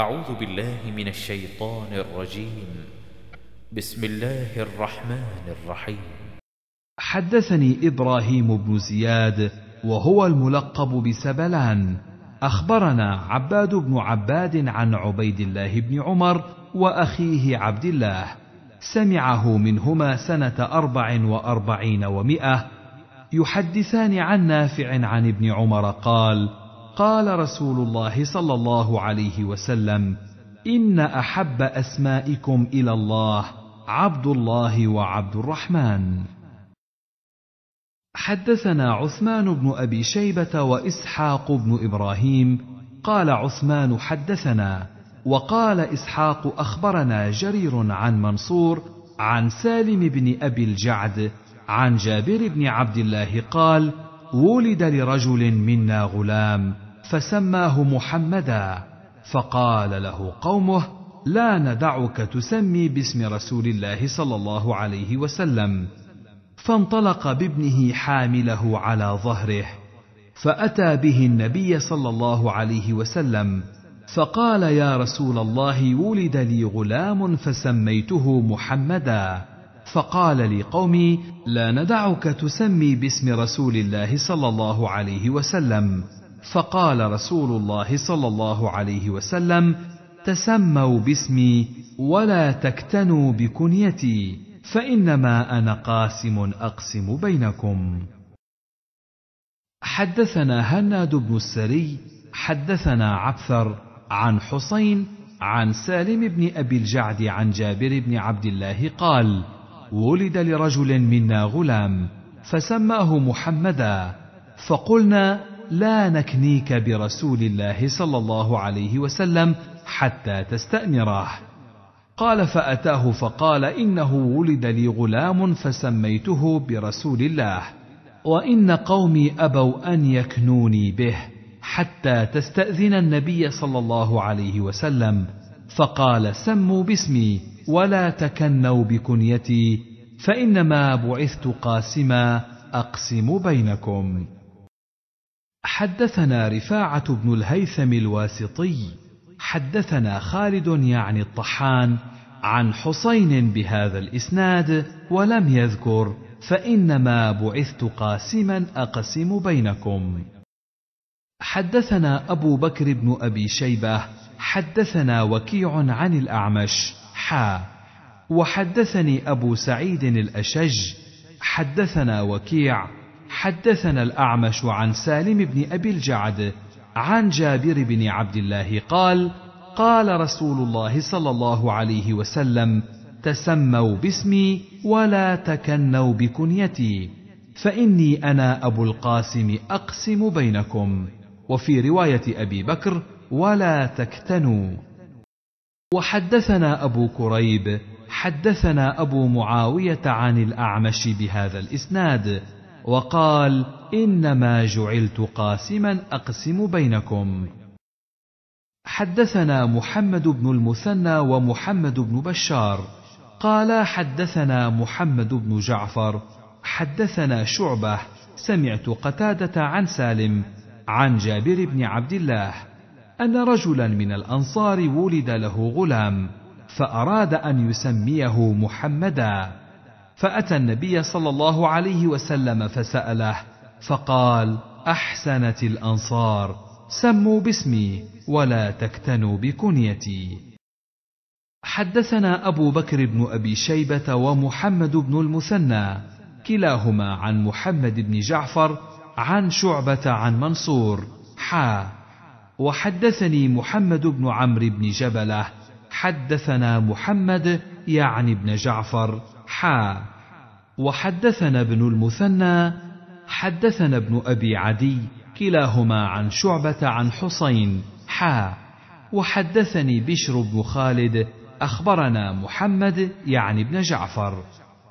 أعوذ بالله من الشيطان الرجيم بسم الله الرحمن الرحيم حدثني إبراهيم بن زياد وهو الملقب بسبلان أخبرنا عباد بن عباد عن عبيد الله بن عمر وأخيه عبد الله سمعه منهما سنة أربع وأربعين ومائة يحدثان عن نافع عن ابن عمر قال: قال رسول الله صلى الله عليه وسلم ان احب اسمائكم الى الله عبد الله وعبد الرحمن حدثنا عثمان بن ابي شيبه واسحاق بن ابراهيم قال عثمان حدثنا وقال اسحاق اخبرنا جرير عن منصور عن سالم بن ابي الجعد عن جابر بن عبد الله قال ولد لرجل منا غلام فسماه محمدا فقال له قومه لا ندعك تسمي باسم رسول الله صلى الله عليه وسلم فانطلق بابنه حامله على ظهره فاتى به النبي صلى الله عليه وسلم فقال يا رسول الله ولد لي غلام فسميته محمدا فقال لي قومي لا ندعك تسمي باسم رسول الله صلى الله عليه وسلم فقال رسول الله صلى الله عليه وسلم تسموا باسمي ولا تكتنوا بكنيتي فانما انا قاسم اقسم بينكم حدثنا هناد بن السري حدثنا عبثر عن حسين عن سالم بن ابي الجعد عن جابر بن عبد الله قال ولد لرجل منا غلام فسماه محمدا فقلنا لا نكنيك برسول الله صلى الله عليه وسلم حتى تستأمره. قال فأتاه فقال إنه ولد لي غلام فسميته برسول الله وإن قومي أبوا أن يكنوني به حتى تستأذن النبي صلى الله عليه وسلم فقال سموا باسمي ولا تكنوا بكنيتي فإنما بعثت قاسما أقسم بينكم حدثنا رفاعة بن الهيثم الواسطي حدثنا خالد يعني الطحان عن حسين بهذا الإسناد ولم يذكر فإنما بعثت قاسما أقسم بينكم. حدثنا أبو بكر بن أبي شيبة حدثنا وكيع عن الأعمش حا وحدثني أبو سعيد الأشج حدثنا وكيع حدثنا الأعمش عن سالم بن أبي الجعد عن جابر بن عبد الله قال: قال رسول الله صلى الله عليه وسلم: تسموا باسمي ولا تكنوا بكنيتي، فإني أنا أبو القاسم أقسم بينكم. وفي رواية أبي بكر: ولا تكتنوا. وحدثنا أبو كريب، حدثنا أبو معاوية عن الأعمش بهذا الإسناد. وقال انما جعلت قاسما اقسم بينكم حدثنا محمد بن المثنى ومحمد بن بشار قال حدثنا محمد بن جعفر حدثنا شعبه سمعت قتاده عن سالم عن جابر بن عبد الله ان رجلا من الانصار ولد له غلام فاراد ان يسميه محمدا فأتى النبي صلى الله عليه وسلم فسأله فقال: أحسنت الأنصار سموا باسمي ولا تكتنوا بكنيتي. حدثنا أبو بكر بن أبي شيبة ومحمد بن المثنى كلاهما عن محمد بن جعفر عن شعبة عن منصور حا وحدثني محمد بن عمرو بن جبله حدثنا محمد يعني ابن جعفر حا وحدثنا ابن المثنى حدثنا ابن أبي عدي كلاهما عن شعبة عن حسين حا وحدثني بشر بن خالد أخبرنا محمد يعني ابن جعفر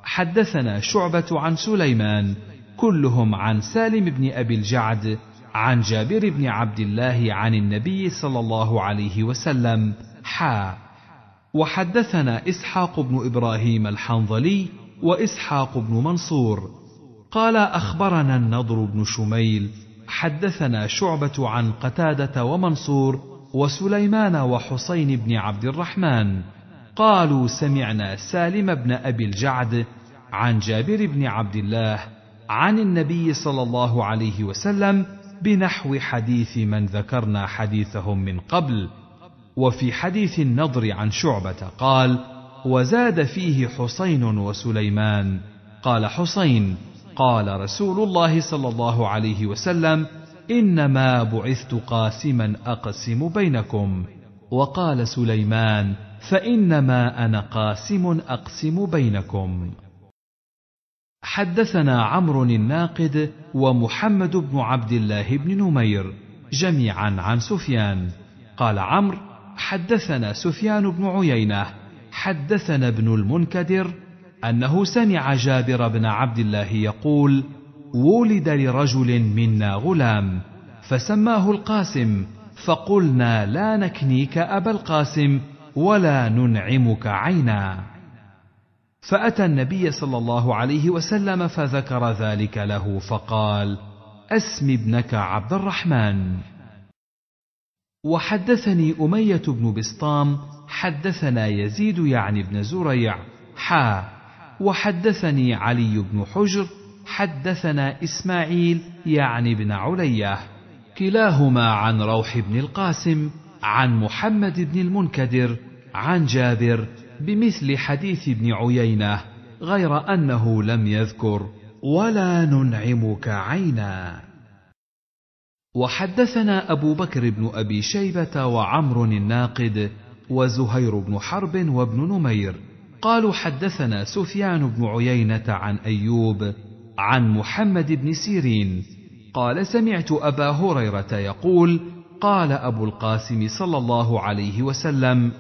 حدثنا شعبة عن سليمان كلهم عن سالم بن أبي الجعد عن جابر بن عبد الله عن النبي صلى الله عليه وسلم حا وحدثنا اسحاق بن ابراهيم الحنظلي واسحاق بن منصور قال اخبرنا النضر بن شميل حدثنا شعبه عن قتاده ومنصور وسليمان وحسين بن عبد الرحمن قالوا سمعنا سالم بن ابي الجعد عن جابر بن عبد الله عن النبي صلى الله عليه وسلم بنحو حديث من ذكرنا حديثهم من قبل وفي حديث النضر عن شعبة قال: وزاد فيه حسين وسليمان، قال حسين: قال رسول الله صلى الله عليه وسلم: إنما بعثت قاسما أقسم بينكم، وقال سليمان: فإنما أنا قاسم أقسم بينكم. حدثنا عمرو الناقد ومحمد بن عبد الله بن نمير جميعا عن سفيان قال عمرو حدثنا سفيان بن عيينه حدثنا ابن المنكدر انه سمع جابر بن عبد الله يقول ولد لرجل منا غلام فسماه القاسم فقلنا لا نكنيك ابا القاسم ولا ننعمك عينا فاتى النبي صلى الله عليه وسلم فذكر ذلك له فقال اسم ابنك عبد الرحمن وحدثني أمية بن بسطام حدثنا يزيد يعني بن زريع حا وحدثني علي بن حجر حدثنا إسماعيل يعني بن علية كلاهما عن روح بن القاسم عن محمد بن المنكدر عن جابر بمثل حديث ابن عيينة غير أنه لم يذكر ولا ننعمك عينا وحدثنا أبو بكر بن أبي شيبة وعمر الناقد وزهير بن حرب وابن نمير قالوا حدثنا سفيان بن عيينة عن أيوب عن محمد بن سيرين قال سمعت أبا هريرة يقول قال أبو القاسم صلى الله عليه وسلم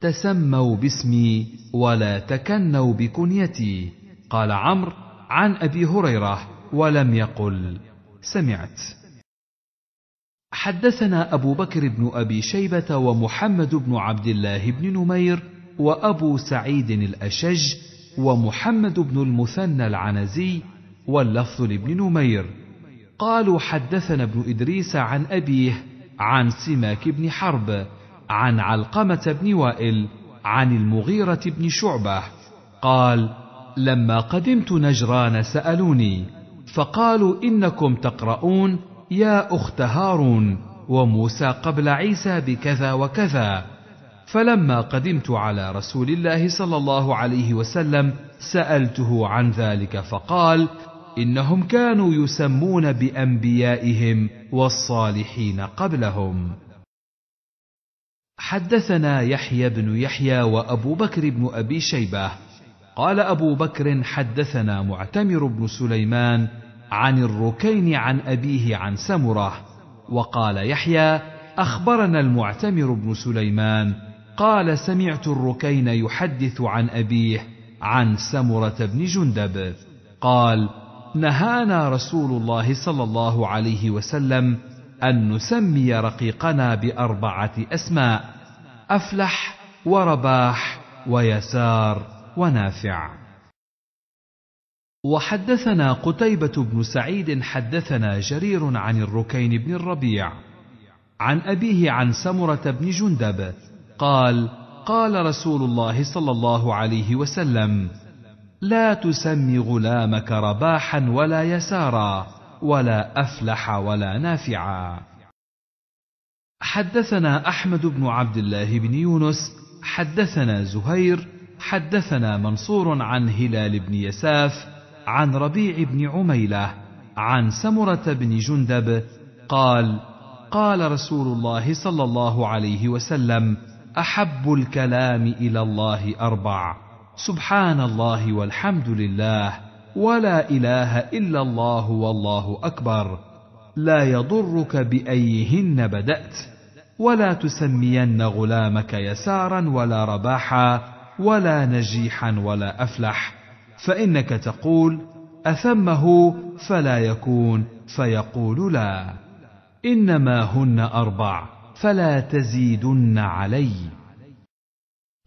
تسموا باسمي ولا تكنوا بكنيتي قال عمرو عن أبي هريرة ولم يقل سمعت حدثنا أبو بكر بن أبي شيبة ومحمد بن عبد الله بن نمير وأبو سعيد الأشج ومحمد بن المثنى العنزي واللفظ لابن نمير قالوا حدثنا ابن إدريس عن أبيه عن سماك بن حرب عن علقمة بن وائل عن المغيرة بن شعبة قال لما قدمت نجران سألوني فقالوا إنكم تقرؤون يا اخت هارون وموسى قبل عيسى بكذا وكذا فلما قدمت على رسول الله صلى الله عليه وسلم سالته عن ذلك فقال انهم كانوا يسمون بانبيائهم والصالحين قبلهم حدثنا يحيى بن يحيى وابو بكر بن ابي شيبه قال ابو بكر حدثنا معتمر بن سليمان عن الركين عن أبيه عن سمرة وقال يحيى أخبرنا المعتمر بن سليمان قال سمعت الركين يحدث عن أبيه عن سمرة بن جندب قال نهانا رسول الله صلى الله عليه وسلم أن نسمي رقيقنا بأربعة أسماء أفلح ورباح ويسار ونافع وحدثنا قتيبة بن سعيد حدثنا جرير عن الركين بن الربيع عن أبيه عن سمرة بن جندب قال قال رسول الله صلى الله عليه وسلم لا تسمي غلامك رباحا ولا يسارا ولا أفلح ولا نافعا حدثنا أحمد بن عبد الله بن يونس حدثنا زهير حدثنا منصور عن هلال بن يساف عن ربيع بن عميله عن سمره بن جندب قال قال رسول الله صلى الله عليه وسلم احب الكلام الى الله اربع سبحان الله والحمد لله ولا اله الا الله والله اكبر لا يضرك بايهن بدات ولا تسمين غلامك يسارا ولا رباحا ولا نجيحا ولا افلح فانك تقول اثمه فلا يكون فيقول لا انما هن اربع فلا تزيدن علي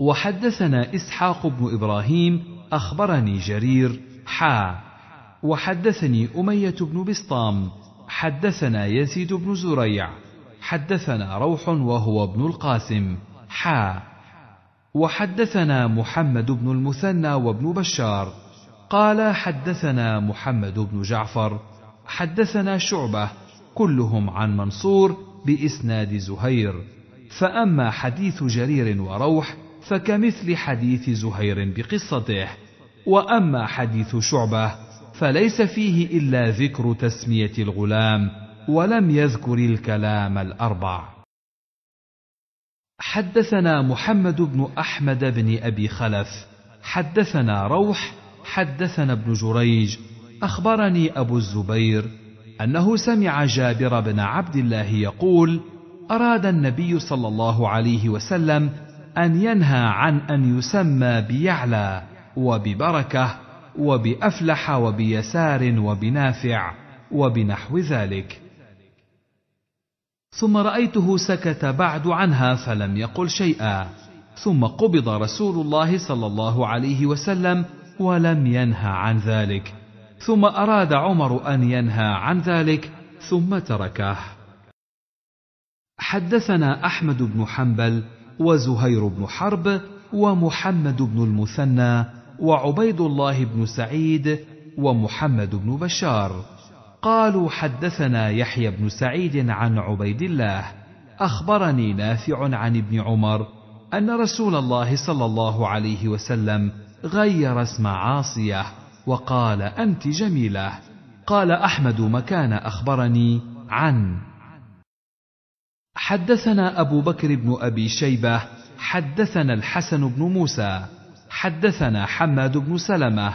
وحدثنا اسحاق بن ابراهيم اخبرني جرير حا وحدثني اميه بن بسطام حدثنا يزيد بن زريع حدثنا روح وهو ابن القاسم حا وحدثنا محمد بن المثنى وابن بشار قال حدثنا محمد بن جعفر حدثنا شعبه كلهم عن منصور باسناد زهير فاما حديث جرير وروح فكمثل حديث زهير بقصته واما حديث شعبه فليس فيه الا ذكر تسميه الغلام ولم يذكر الكلام الاربع حدثنا محمد بن احمد بن ابي خلف حدثنا روح حدثنا ابن جريج اخبرني ابو الزبير انه سمع جابر بن عبد الله يقول اراد النبي صلى الله عليه وسلم ان ينهى عن ان يسمى بيعلى وببركه وبافلح وبيسار وبنافع وبنحو ذلك ثم رايته سكت بعد عنها فلم يقل شيئا ثم قبض رسول الله صلى الله عليه وسلم ولم ينه عن ذلك ثم اراد عمر ان ينهى عن ذلك ثم تركه حدثنا احمد بن حنبل وزهير بن حرب ومحمد بن المثنى وعبيد الله بن سعيد ومحمد بن بشار قالوا حدثنا يحيى بن سعيد عن عبيد الله اخبرني نافع عن ابن عمر ان رسول الله صلى الله عليه وسلم غير اسم عاصية وقال أنت جميلة قال أحمد مكان أخبرني عن حدثنا أبو بكر بن أبي شيبة حدثنا الحسن بن موسى حدثنا حماد بن سلمة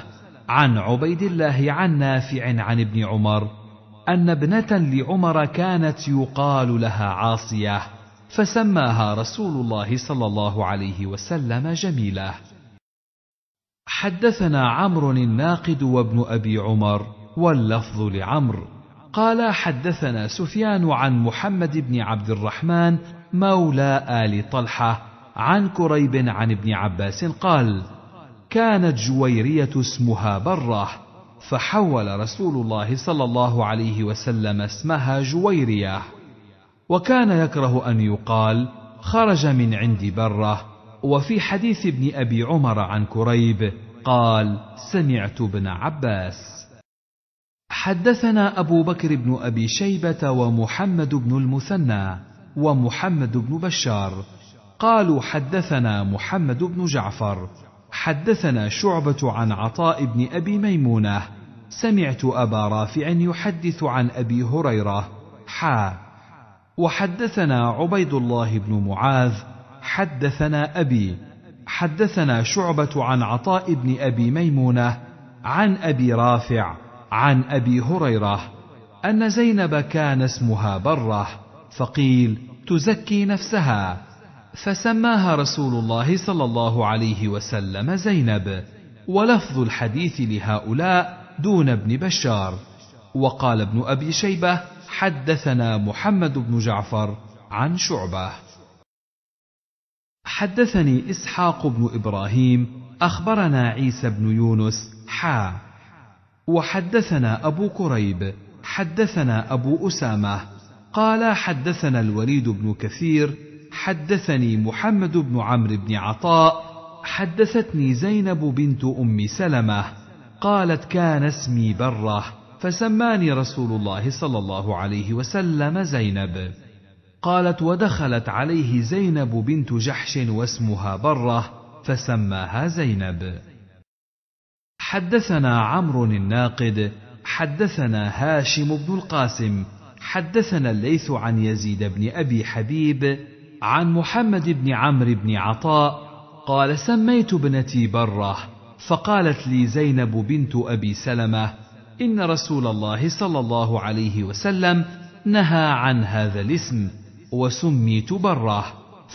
عن عبيد الله عن نافع عن ابن عمر أن ابنة لعمر كانت يقال لها عاصية فسماها رسول الله صلى الله عليه وسلم جميله حدثنا عمرو الناقد وابن ابي عمر واللفظ لعمرو قال حدثنا سفيان عن محمد بن عبد الرحمن مولى ال طلحه عن كريب عن ابن عباس قال كانت جويريه اسمها بره فحول رسول الله صلى الله عليه وسلم اسمها جويريه وكان يكره ان يقال خرج من عند بره وفي حديث ابن ابي عمر عن كريب قال سمعت ابن عباس حدثنا ابو بكر بن ابي شيبه ومحمد بن المثنى ومحمد بن بشار قالوا حدثنا محمد بن جعفر حدثنا شعبه عن عطاء بن ابي ميمونه سمعت ابا رافع يحدث عن ابي هريره حا وحدثنا عبيد الله بن معاذ حدثنا أبي حدثنا شعبة عن عطاء بن أبي ميمونة عن أبي رافع عن أبي هريرة أن زينب كان اسمها برة فقيل تزكي نفسها فسماها رسول الله صلى الله عليه وسلم زينب ولفظ الحديث لهؤلاء دون ابن بشار وقال ابن أبي شيبة حدثنا محمد بن جعفر عن شعبه حدثني إسحاق بن إبراهيم أخبرنا عيسى بن يونس حا وحدثنا أبو كريب حدثنا أبو أسامة قال حدثنا الوليد بن كثير حدثني محمد بن عمرو بن عطاء حدثتني زينب بنت أم سلمة قالت كان اسمي بره فسماني رسول الله صلى الله عليه وسلم زينب قالت ودخلت عليه زينب بنت جحش واسمها بره فسماها زينب حدثنا عمرو الناقد حدثنا هاشم بن القاسم حدثنا الليث عن يزيد بن ابي حبيب عن محمد بن عمرو بن عطاء قال سميت ابنتي بره فقالت لي زينب بنت ابي سلمه ان رسول الله صلى الله عليه وسلم نهى عن هذا الاسم وسميت براه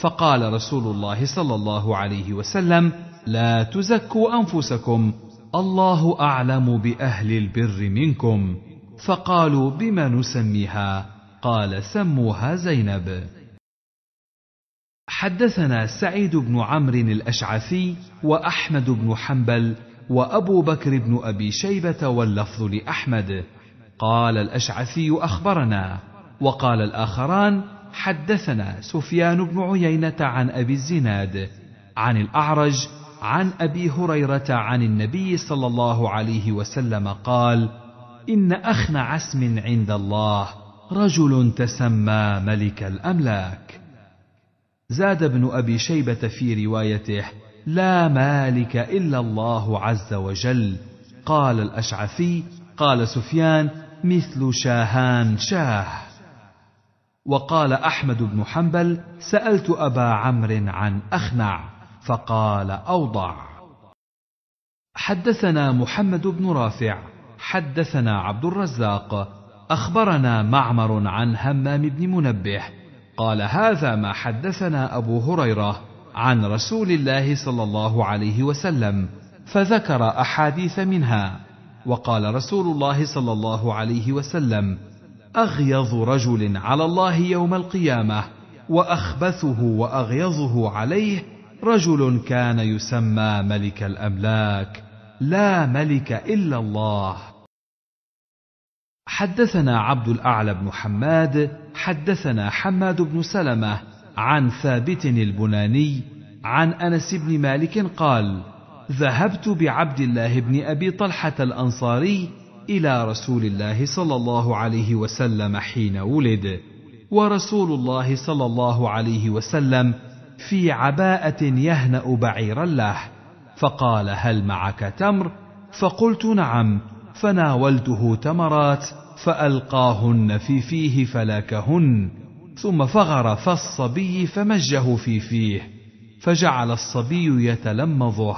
فقال رسول الله صلى الله عليه وسلم لا تزكوا انفسكم الله اعلم باهل البر منكم فقالوا بما نسميها قال سموها زينب حدثنا سعيد بن عمرو الاشعثي واحمد بن حنبل وابو بكر بن ابي شيبه واللفظ لاحمد قال الاشعثي اخبرنا وقال الاخران حدثنا سفيان بن عيينه عن ابي الزناد عن الاعرج عن ابي هريره عن النبي صلى الله عليه وسلم قال ان اخنع عسم عند الله رجل تسمى ملك الاملاك زاد ابن ابي شيبه في روايته لا مالك الا الله عز وجل قال الاشعثي قال سفيان مثل شاهان شاه وقال احمد بن حنبل سالت ابا عمرو عن اخنع فقال اوضع حدثنا محمد بن رافع حدثنا عبد الرزاق اخبرنا معمر عن همام بن منبه قال هذا ما حدثنا ابو هريره عن رسول الله صلى الله عليه وسلم فذكر احاديث منها وقال رسول الله صلى الله عليه وسلم اغيظ رجل على الله يوم القيامه واخبثه واغيظه عليه رجل كان يسمى ملك الاملاك لا ملك الا الله حدثنا عبد الاعلى بن حماد حدثنا حماد بن سلمه عن ثابت البناني عن انس بن مالك قال ذهبت بعبد الله بن ابي طلحه الانصاري الى رسول الله صلى الله عليه وسلم حين ولد ورسول الله صلى الله عليه وسلم في عباءه يهنا بعيرا له فقال هل معك تمر فقلت نعم فناولته تمرات فالقاهن في فيه فلاكهن ثم فغر فالصبي فمجه في فيه فجعل الصبي يتلمظه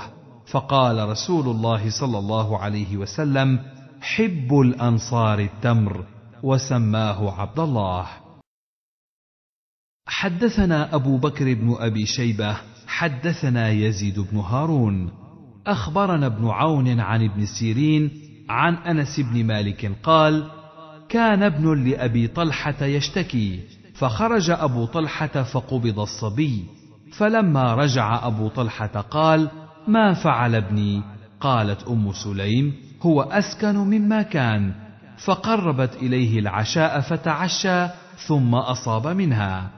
فقال رسول الله صلى الله عليه وسلم حب الانصار التمر وسماه عبد الله حدثنا ابو بكر بن ابي شيبه حدثنا يزيد بن هارون اخبرنا ابن عون عن ابن سيرين عن انس بن مالك قال كان ابن لابي طلحه يشتكي فخرج ابو طلحه فقبض الصبي فلما رجع ابو طلحه قال ما فعل ابني قالت ام سليم هو اسكن مما كان فقربت اليه العشاء فتعشى ثم اصاب منها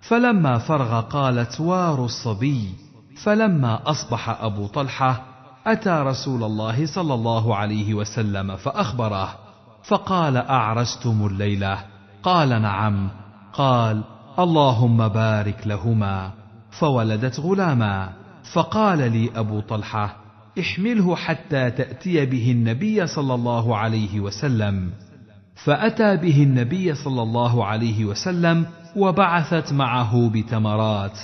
فلما فرغ قالت وار الصبي فلما اصبح ابو طلحه اتى رسول الله صلى الله عليه وسلم فاخبره فقال اعرستم الليله قال نعم قال اللهم بارك لهما فولدت غلاما فقال لي ابو طلحه احمله حتى تأتي به النبي صلى الله عليه وسلم فأتى به النبي صلى الله عليه وسلم وبعثت معه بتمرات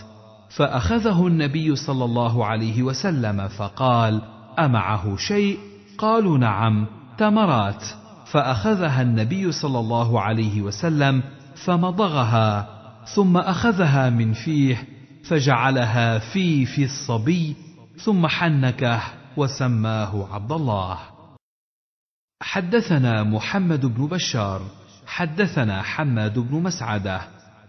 فأخذه النبي صلى الله عليه وسلم فقال أمعه شيء قالوا نعم تمرات فأخذها النبي صلى الله عليه وسلم فمضغها ثم أخذها من فيه فجعلها في في الصبي ثم حنكه وسماه عبد الله حدثنا محمد بن بشار حدثنا حماد بن مسعده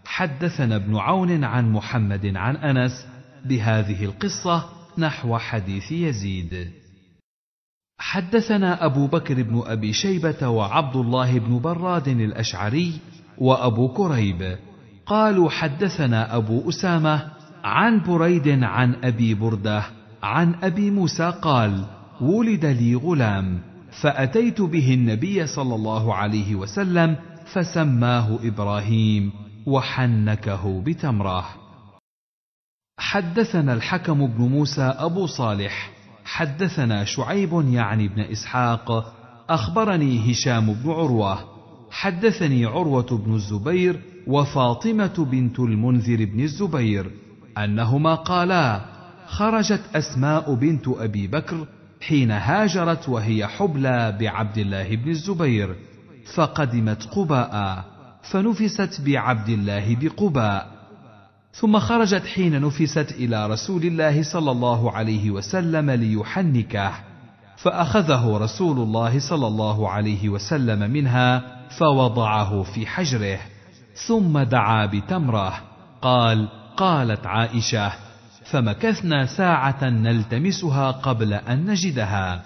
حدثنا ابن عون عن محمد عن انس بهذه القصه نحو حديث يزيد حدثنا ابو بكر بن ابي شيبه وعبد الله بن براد الاشعري وابو كريب قالوا حدثنا ابو اسامه عن بريد عن ابي برده عن ابي موسى قال ولد لي غلام فاتيت به النبي صلى الله عليه وسلم فسماه ابراهيم وحنكه بتمره حدثنا الحكم بن موسى ابو صالح حدثنا شعيب يعني بن اسحاق اخبرني هشام بن عروه حدثني عروه بن الزبير وفاطمه بنت المنذر بن الزبير انهما قالا خرجت أسماء بنت أبي بكر حين هاجرت وهي حبلى بعبد الله بن الزبير فقدمت قباء فنفست بعبد الله بقباء ثم خرجت حين نفست إلى رسول الله صلى الله عليه وسلم ليحنكه فأخذه رسول الله صلى الله عليه وسلم منها فوضعه في حجره ثم دعا بتمره قال قالت عائشه فمكثنا ساعة نلتمسها قبل أن نجدها،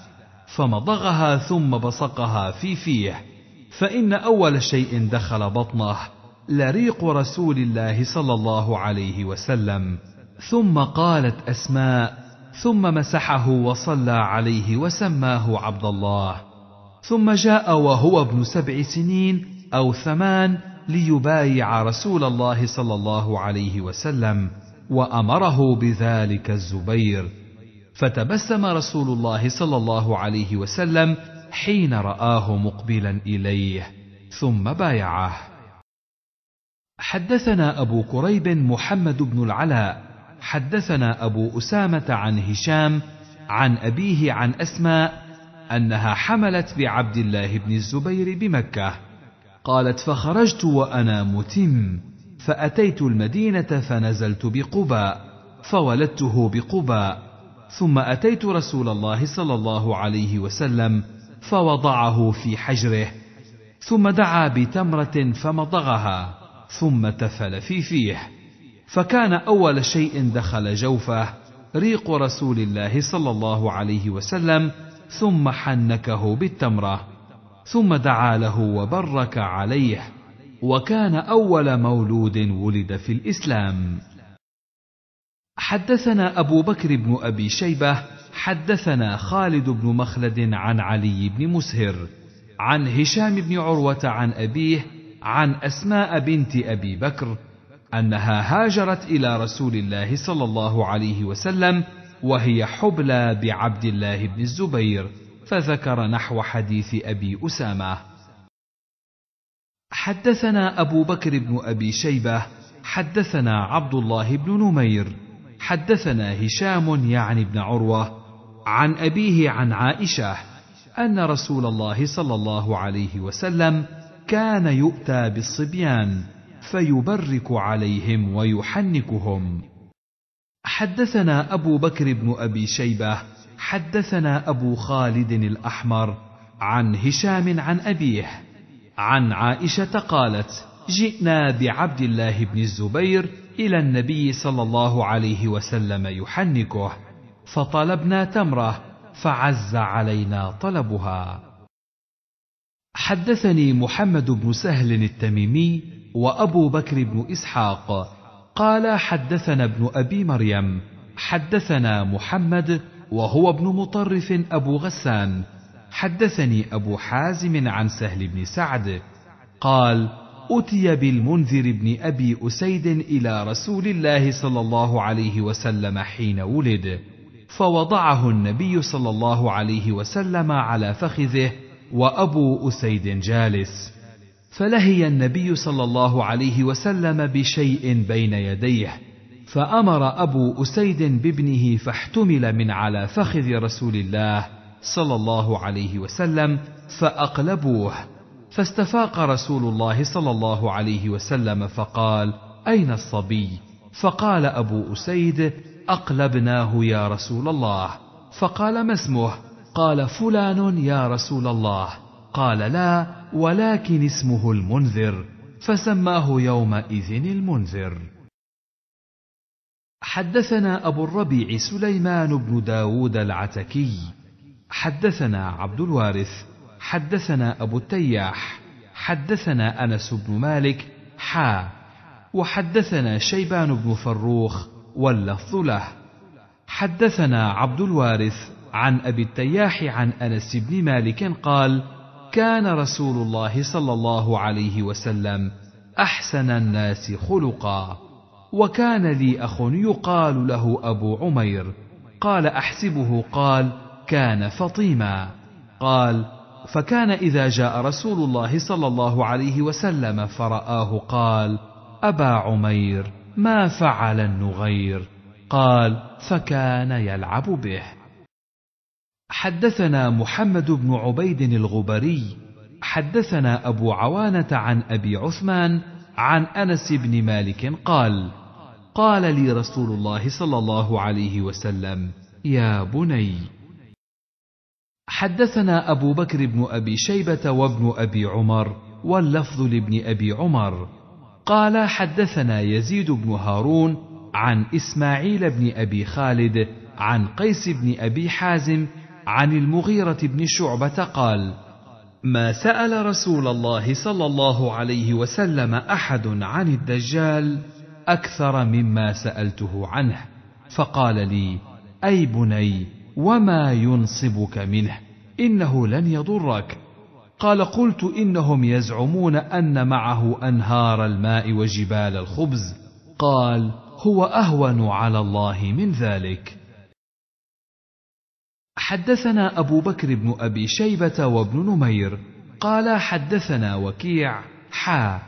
فمضغها ثم بصقها في فيه، فإن أول شيء دخل بطنه لريق رسول الله صلى الله عليه وسلم، ثم قالت أسماء: ثم مسحه وصلى عليه وسماه عبد الله، ثم جاء وهو ابن سبع سنين أو ثمان ليبايع رسول الله صلى الله عليه وسلم، وامره بذلك الزبير فتبسم رسول الله صلى الله عليه وسلم حين راه مقبلا اليه ثم بايعه حدثنا ابو كريب محمد بن العلاء حدثنا ابو اسامه عن هشام عن ابيه عن اسماء انها حملت بعبد الله بن الزبير بمكه قالت فخرجت وانا متم فأتيت المدينة فنزلت بقباء فولدته بقباء ثم أتيت رسول الله صلى الله عليه وسلم فوضعه في حجره ثم دعا بتمرة فمضغها ثم تفل في فيه فكان أول شيء دخل جوفه ريق رسول الله صلى الله عليه وسلم ثم حنكه بالتمرة ثم دعا له وبرك عليه وكان اول مولود ولد في الاسلام حدثنا ابو بكر بن ابي شيبه حدثنا خالد بن مخلد عن علي بن مسهر عن هشام بن عروه عن ابيه عن اسماء بنت ابي بكر انها هاجرت الى رسول الله صلى الله عليه وسلم وهي حبلى بعبد الله بن الزبير فذكر نحو حديث ابي اسامه حدثنا أبو بكر بن أبي شيبة حدثنا عبد الله بن نمير حدثنا هشام يعني بن عروة عن أبيه عن عائشة أن رسول الله صلى الله عليه وسلم كان يؤتى بالصبيان فيبرك عليهم ويحنكهم حدثنا أبو بكر بن أبي شيبة حدثنا أبو خالد الأحمر عن هشام عن أبيه عن عائشة قالت: جئنا بعبد الله بن الزبير إلى النبي صلى الله عليه وسلم يحنكه، فطلبنا تمرة فعز علينا طلبها. حدثني محمد بن سهل التميمي وأبو بكر بن إسحاق قال حدثنا ابن أبي مريم حدثنا محمد وهو ابن مطرف أبو غسان حدثني ابو حازم عن سهل بن سعد قال اتي بالمنذر بن ابي اسيد الى رسول الله صلى الله عليه وسلم حين ولد فوضعه النبي صلى الله عليه وسلم على فخذه وابو اسيد جالس فلهي النبي صلى الله عليه وسلم بشيء بين يديه فامر ابو اسيد بابنه فاحتمل من على فخذ رسول الله صلى الله عليه وسلم فأقلبوه فاستفاق رسول الله صلى الله عليه وسلم فقال أين الصبي؟ فقال أبو أسيد أقلبناه يا رسول الله فقال ما اسمه؟ قال فلان يا رسول الله قال لا ولكن اسمه المنذر فسماه يومئذ المنذر حدثنا أبو الربيع سليمان بن داود العتكي حدثنا عبد الوارث حدثنا أبو التياح حدثنا أنس بن مالك حا وحدثنا شيبان بن فروخ واللفظ له حدثنا عبد الوارث عن أبي التياح عن أنس بن مالك قال كان رسول الله صلى الله عليه وسلم أحسن الناس خلقا وكان لي أخ يقال له أبو عمير قال أحسبه قال كان فطيما قال فكان اذا جاء رسول الله صلى الله عليه وسلم فراه قال ابا عمير ما فعل النغير قال فكان يلعب به حدثنا محمد بن عبيد الغبري حدثنا ابو عوانه عن ابي عثمان عن انس بن مالك قال قال لي رسول الله صلى الله عليه وسلم يا بني حدثنا أبو بكر بن أبي شيبة وابن أبي عمر واللفظ لابن أبي عمر قال حدثنا يزيد بن هارون عن إسماعيل بن أبي خالد عن قيس بن أبي حازم عن المغيرة بن شعبة قال: ما سأل رسول الله صلى الله عليه وسلم أحد عن الدجال أكثر مما سألته عنه، فقال لي: أي بني وما ينصبك منه انه لن يضرك قال قلت انهم يزعمون ان معه انهار الماء وجبال الخبز قال هو اهون على الله من ذلك حدثنا ابو بكر بن ابي شيبه وابن نمير قال حدثنا وكيع حا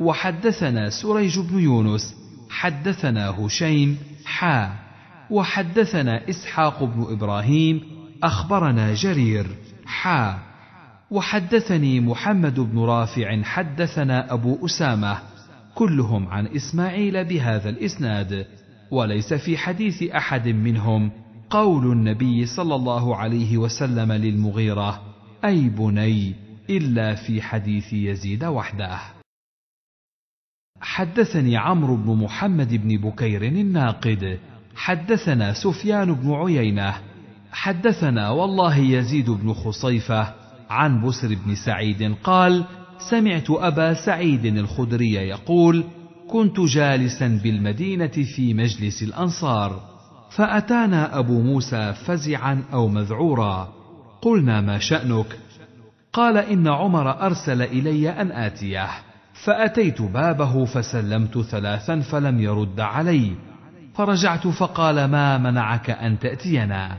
وحدثنا سريج بن يونس حدثنا هشيم حا وحدثنا إسحاق بن إبراهيم أخبرنا جرير حا وحدثني محمد بن رافع حدثنا أبو أسامة كلهم عن إسماعيل بهذا الإسناد وليس في حديث أحد منهم قول النبي صلى الله عليه وسلم للمغيرة أي بني إلا في حديث يزيد وحده حدثني عمرو بن محمد بن بكير الناقد حدثنا سفيان بن عيينه حدثنا والله يزيد بن خصيفه عن بسر بن سعيد قال سمعت ابا سعيد الخدري يقول كنت جالسا بالمدينه في مجلس الانصار فاتانا ابو موسى فزعا او مذعورا قلنا ما شانك قال ان عمر ارسل الي ان اتيه فاتيت بابه فسلمت ثلاثا فلم يرد علي فرجعت فقال ما منعك ان تاتينا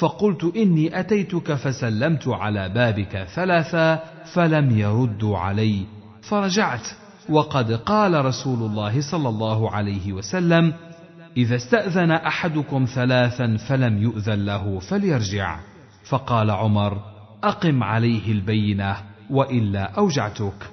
فقلت اني اتيتك فسلمت على بابك ثلاثا فلم يردوا علي فرجعت وقد قال رسول الله صلى الله عليه وسلم اذا استاذن احدكم ثلاثا فلم يؤذن له فليرجع فقال عمر اقم عليه البينه والا اوجعتك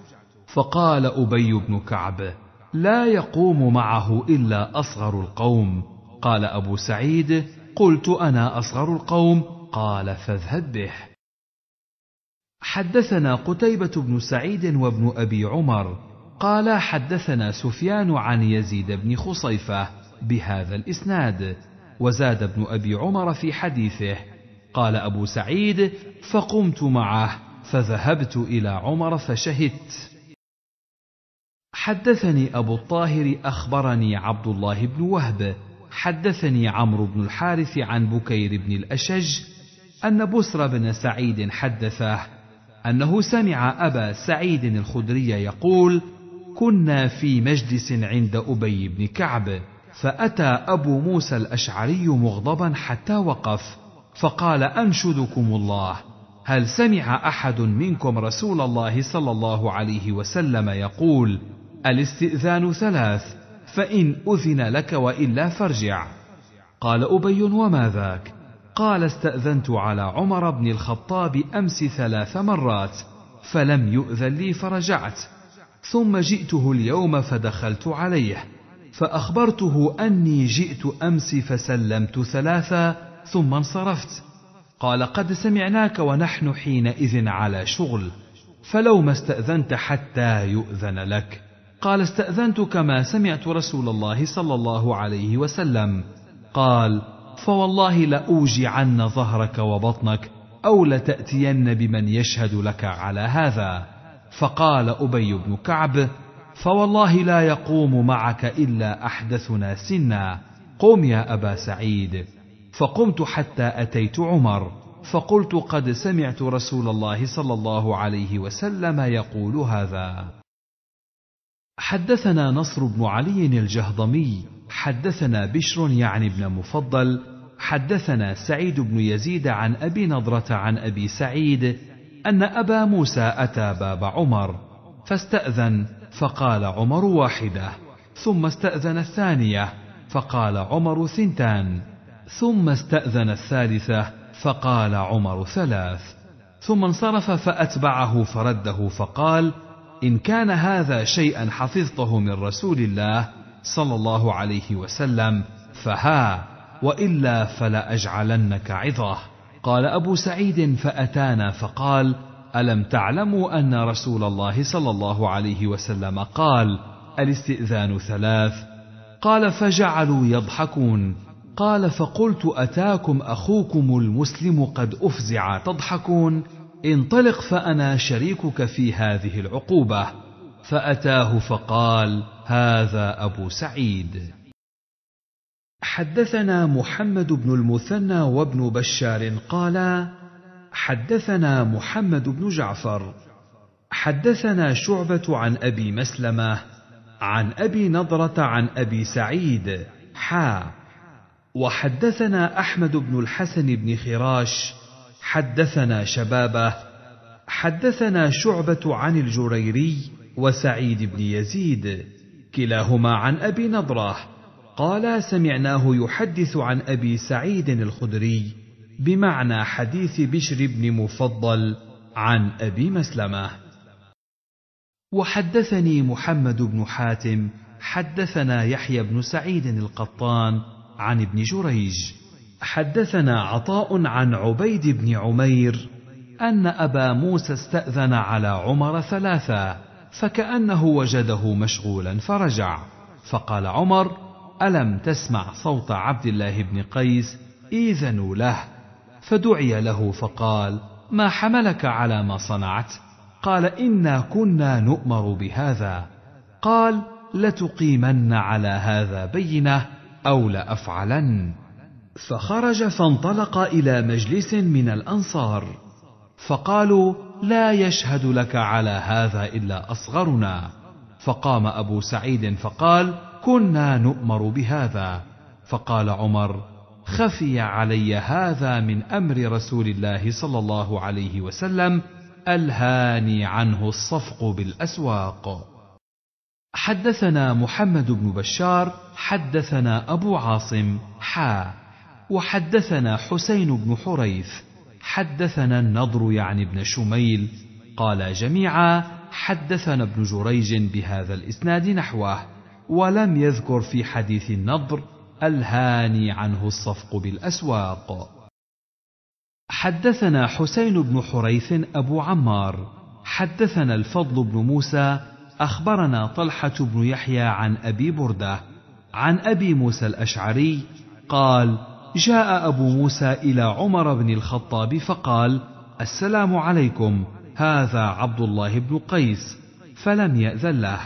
فقال ابي بن كعب لا يقوم معه الا اصغر القوم قال ابو سعيد قلت انا اصغر القوم قال فاذهب به حدثنا قتيبه بن سعيد وابن ابي عمر قال حدثنا سفيان عن يزيد بن خصيفه بهذا الاسناد وزاد ابن ابي عمر في حديثه قال ابو سعيد فقمت معه فذهبت الى عمر فشهدت حدثني ابو الطاهر اخبرني عبد الله بن وهب حدثني عمرو بن الحارث عن بكير بن الاشج ان بسر بن سعيد حدثه انه سمع ابا سعيد الخدري يقول كنا في مجلس عند ابي بن كعب فاتى ابو موسى الاشعري مغضبا حتى وقف فقال انشدكم الله هل سمع احد منكم رسول الله صلى الله عليه وسلم يقول الاستئذان ثلاث فإن أذن لك وإلا فارجع قال أبي وما ذاك قال استأذنت على عمر بن الخطاب أمس ثلاث مرات فلم يؤذن لي فرجعت ثم جئته اليوم فدخلت عليه فأخبرته أني جئت أمس فسلمت ثلاثا ثم انصرفت قال قد سمعناك ونحن حينئذ على شغل فلو ما استأذنت حتى يؤذن لك قال استأذنت كما سمعت رسول الله صلى الله عليه وسلم قال فوالله لأوجعن ظهرك وبطنك أو لتأتين بمن يشهد لك على هذا فقال أبي بن كعب فوالله لا يقوم معك إلا أحدثنا سنا قم يا أبا سعيد فقمت حتى أتيت عمر فقلت قد سمعت رسول الله صلى الله عليه وسلم يقول هذا حدثنا نصر بن علي الجهضمي حدثنا بشر يعني بن مفضل حدثنا سعيد بن يزيد عن ابي نضره عن ابي سعيد ان ابا موسى اتى باب عمر فاستاذن فقال عمر واحده ثم استاذن الثانيه فقال عمر ثنتان ثم استاذن الثالثه فقال عمر ثلاث ثم انصرف فاتبعه فرده فقال إن كان هذا شيئا حفظته من رسول الله صلى الله عليه وسلم فها وإلا فلأجعلنك عظة قال أبو سعيد فأتانا فقال ألم تعلموا أن رسول الله صلى الله عليه وسلم قال الاستئذان ثلاث قال فجعلوا يضحكون قال فقلت أتاكم أخوكم المسلم قد أفزع تضحكون انطلق فانا شريكك في هذه العقوبه فاتاه فقال هذا ابو سعيد حدثنا محمد بن المثنى وابن بشار قالا حدثنا محمد بن جعفر حدثنا شعبه عن ابي مسلمه عن ابي نضره عن ابي سعيد حا وحدثنا احمد بن الحسن بن خراش حدثنا شبابه حدثنا شعبه عن الجريري وسعيد بن يزيد كلاهما عن ابي نضره قالا سمعناه يحدث عن ابي سعيد الخدري بمعنى حديث بشر بن مفضل عن ابي مسلمه وحدثني محمد بن حاتم حدثنا يحيى بن سعيد القطان عن ابن جريج حدثنا عطاء عن عبيد بن عمير ان ابا موسى استاذن على عمر ثلاثه فكانه وجده مشغولا فرجع فقال عمر الم تسمع صوت عبد الله بن قيس اذنوا له فدعي له فقال ما حملك على ما صنعت قال انا كنا نؤمر بهذا قال لتقيمن على هذا بينه او لافعلن فخرج فانطلق الى مجلس من الانصار فقالوا لا يشهد لك على هذا الا اصغرنا فقام ابو سعيد فقال كنا نؤمر بهذا فقال عمر خفي علي هذا من امر رسول الله صلى الله عليه وسلم الهاني عنه الصفق بالاسواق حدثنا محمد بن بشار حدثنا ابو عاصم حا وحدثنا حسين بن حريث حدثنا النضر يعني بن شميل قال جميعا حدثنا ابن جريج بهذا الاسناد نحوه ولم يذكر في حديث النضر الهاني عنه الصفق بالاسواق حدثنا حسين بن حريث ابو عمار حدثنا الفضل بن موسى اخبرنا طلحه بن يحيى عن ابي برده عن ابي موسى الاشعري قال جاء ابو موسى الى عمر بن الخطاب فقال السلام عليكم هذا عبد الله بن قيس فلم ياذن له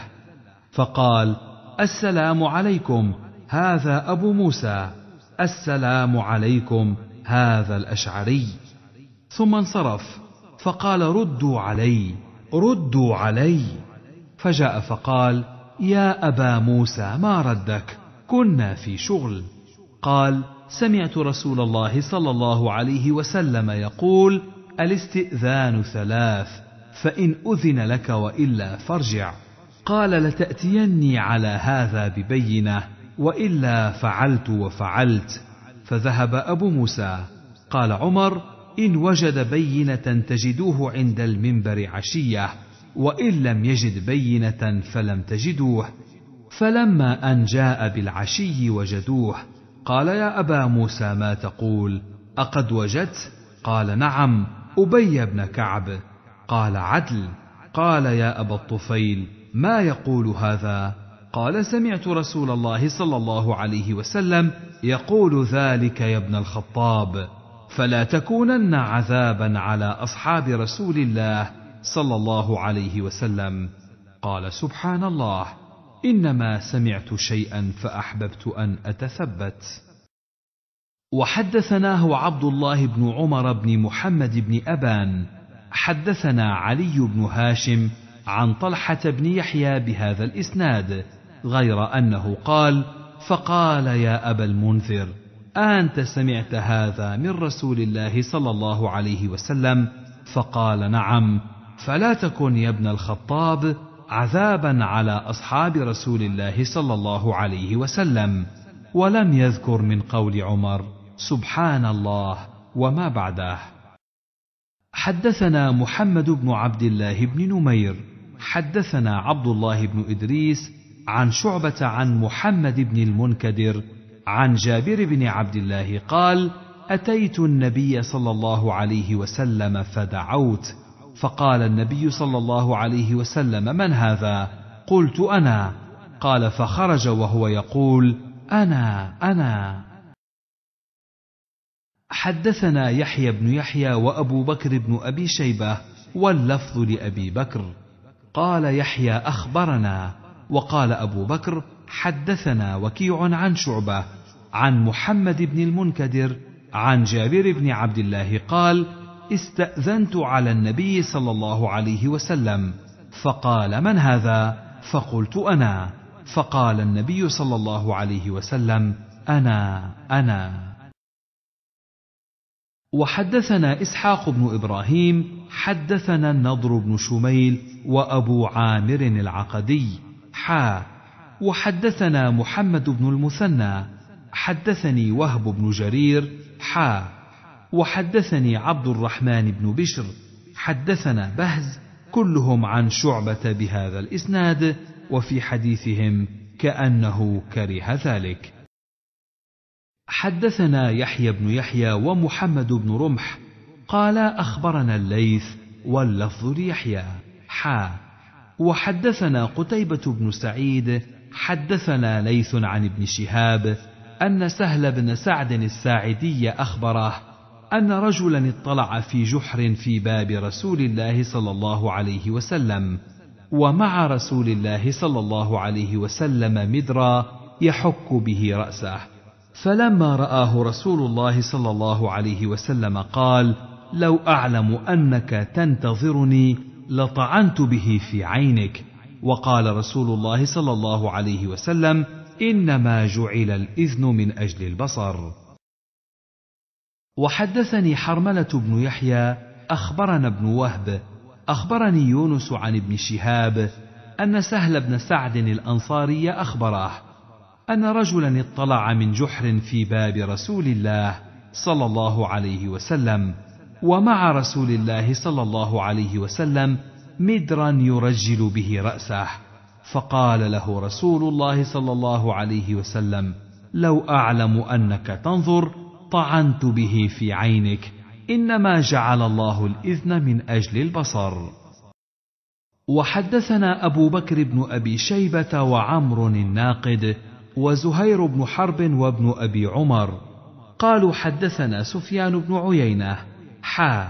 فقال السلام عليكم هذا ابو موسى السلام عليكم هذا الاشعري ثم انصرف فقال ردوا علي ردوا علي فجاء فقال يا ابا موسى ما ردك كنا في شغل قال سمعت رسول الله صلى الله عليه وسلم يقول الاستئذان ثلاث فان اذن لك والا فارجع قال لتاتيني على هذا ببينه والا فعلت وفعلت فذهب ابو موسى قال عمر ان وجد بينه تجدوه عند المنبر عشيه وان لم يجد بينه فلم تجدوه فلما ان جاء بالعشي وجدوه قال يا ابا موسى ما تقول اقد وجدت قال نعم ابي بن كعب قال عدل قال يا ابا الطفيل ما يقول هذا قال سمعت رسول الله صلى الله عليه وسلم يقول ذلك يا ابن الخطاب فلا تكونن عذابا على اصحاب رسول الله صلى الله عليه وسلم قال سبحان الله انما سمعت شيئا فاحببت ان اتثبت وحدثناه عبد الله بن عمر بن محمد بن ابان حدثنا علي بن هاشم عن طلحه بن يحيى بهذا الاسناد غير انه قال فقال يا ابا المنذر انت سمعت هذا من رسول الله صلى الله عليه وسلم فقال نعم فلا تكن يا ابن الخطاب عذابا على اصحاب رسول الله صلى الله عليه وسلم ولم يذكر من قول عمر سبحان الله وما بعده حدثنا محمد بن عبد الله بن نمير حدثنا عبد الله بن ادريس عن شعبه عن محمد بن المنكدر عن جابر بن عبد الله قال اتيت النبي صلى الله عليه وسلم فدعوت فقال النبي صلى الله عليه وسلم من هذا قلت انا قال فخرج وهو يقول انا انا حدثنا يحيى بن يحيى وابو بكر بن ابي شيبه واللفظ لابي بكر قال يحيى اخبرنا وقال ابو بكر حدثنا وكيع عن شعبه عن محمد بن المنكدر عن جابر بن عبد الله قال استأذنت على النبي صلى الله عليه وسلم فقال من هذا فقلت أنا فقال النبي صلى الله عليه وسلم أنا أنا وحدثنا إسحاق بن إبراهيم حدثنا النضر بن شميل وأبو عامر العقدي حا وحدثنا محمد بن المثنى حدثني وهب بن جرير حا وحدثني عبد الرحمن بن بشر حدثنا بهز كلهم عن شعبة بهذا الإسناد وفي حديثهم كأنه كره ذلك. حدثنا يحيى بن يحيى ومحمد بن رمح قال أخبرنا الليث واللفظ ليحيى حا وحدثنا قتيبة بن سعيد حدثنا ليث عن ابن شهاب أن سهل بن سعد الساعدي أخبره ان رجلا اطلع في جحر في باب رسول الله صلى الله عليه وسلم ومع رسول الله صلى الله عليه وسلم مدرا يحك به راسه فلما راه رسول الله صلى الله عليه وسلم قال لو اعلم انك تنتظرني لطعنت به في عينك وقال رسول الله صلى الله عليه وسلم انما جعل الاذن من اجل البصر وحدثني حرمله بن يحيى اخبرنا ابن وهب اخبرني يونس عن ابن شهاب ان سهل بن سعد الانصاري اخبره ان رجلا اطلع من جحر في باب رسول الله صلى الله عليه وسلم ومع رسول الله صلى الله عليه وسلم مدرا يرجل به راسه فقال له رسول الله صلى الله عليه وسلم لو اعلم انك تنظر طعنت به في عينك انما جعل الله الاذن من اجل البصر وحدثنا ابو بكر بن ابي شيبه وعمر الناقد وزهير بن حرب وابن ابي عمر قالوا حدثنا سفيان بن عيينه حا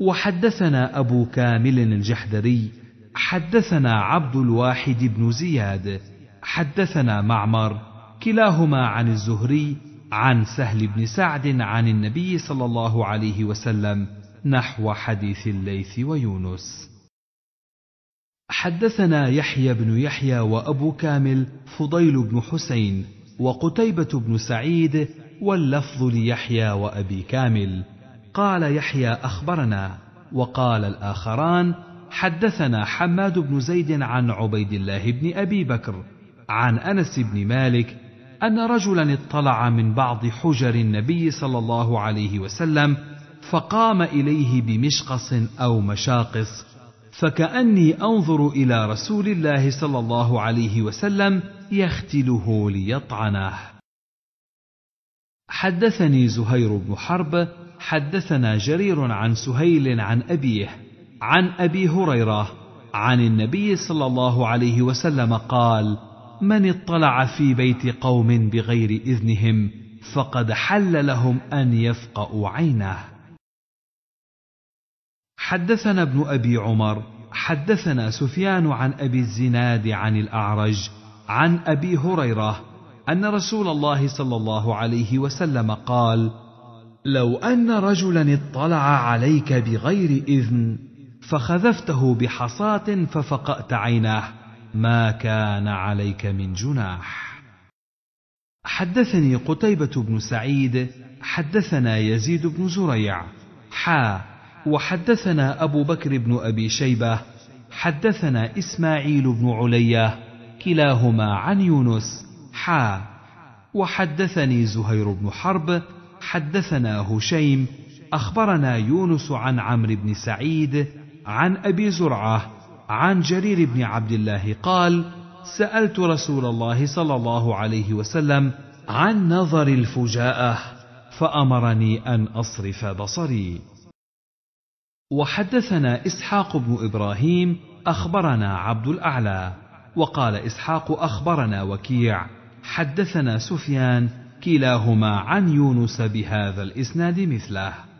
وحدثنا ابو كامل الجحدري حدثنا عبد الواحد بن زياد حدثنا معمر كلاهما عن الزهري عن سهل بن سعد عن النبي صلى الله عليه وسلم نحو حديث الليث ويونس حدثنا يحيى بن يحيى وابو كامل فضيل بن حسين وقتيبه بن سعيد واللفظ ليحيى وابي كامل قال يحيى اخبرنا وقال الاخران حدثنا حماد بن زيد عن عبيد الله بن ابي بكر عن انس بن مالك ان رجلا اطلع من بعض حجر النبي صلى الله عليه وسلم فقام اليه بمشقص او مشاقص فكاني انظر الى رسول الله صلى الله عليه وسلم يختله ليطعنه حدثني زهير بن حرب حدثنا جرير عن سهيل عن ابيه عن ابي هريره عن النبي صلى الله عليه وسلم قال من اطلع في بيت قوم بغير اذنهم فقد حل لهم ان يفقأوا عينه حدثنا ابن ابي عمر حدثنا سفيان عن ابي الزناد عن الاعرج عن ابي هريره ان رسول الله صلى الله عليه وسلم قال لو ان رجلا اطلع عليك بغير اذن فخذفته بحصاه ففقات عيناه ما كان عليك من جناح حدثني قتيبة بن سعيد حدثنا يزيد بن زريع حا وحدثنا أبو بكر بن أبي شيبة حدثنا إسماعيل بن علية كلاهما عن يونس حا وحدثني زهير بن حرب حدثنا هشيم أخبرنا يونس عن عمرو بن سعيد عن أبي زرعة عن جرير بن عبد الله قال سالت رسول الله صلى الله عليه وسلم عن نظر الفجاءه فامرني ان اصرف بصري وحدثنا اسحاق بن ابراهيم اخبرنا عبد الاعلى وقال اسحاق اخبرنا وكيع حدثنا سفيان كلاهما عن يونس بهذا الاسناد مثله